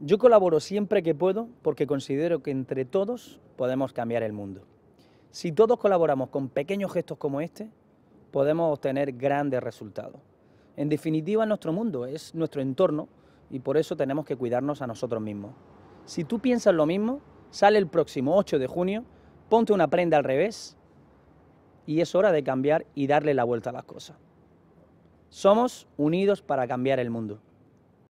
Yo colaboro siempre que puedo porque considero que entre todos podemos cambiar el mundo. Si todos colaboramos con pequeños gestos como este, podemos obtener grandes resultados. En definitiva, nuestro mundo, es nuestro entorno y por eso tenemos que cuidarnos a nosotros mismos. Si tú piensas lo mismo, sale el próximo 8 de junio, ponte una prenda al revés y es hora de cambiar y darle la vuelta a las cosas. Somos unidos para cambiar el mundo.